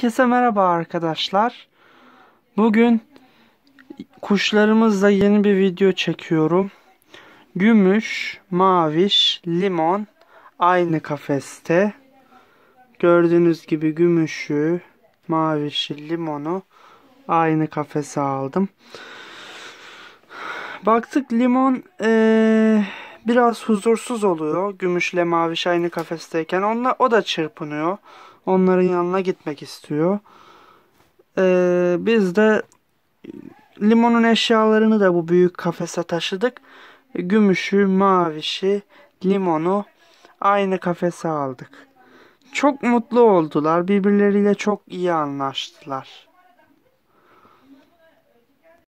Herkese merhaba arkadaşlar. Bugün kuşlarımızla yeni bir video çekiyorum. Gümüş, maviş, limon aynı kafeste. Gördüğünüz gibi gümüşü, mavişi, limonu aynı kafese aldım. Baktık limon ee, biraz huzursuz oluyor. Gümüşle maviş aynı kafesteyken. Onunla, o da çırpınıyor. Onların yanına gitmek istiyor. Ee, biz de limonun eşyalarını da bu büyük kafese taşıdık. Gümüşü, mavişi, limonu aynı kafese aldık. Çok mutlu oldular. Birbirleriyle çok iyi anlaştılar.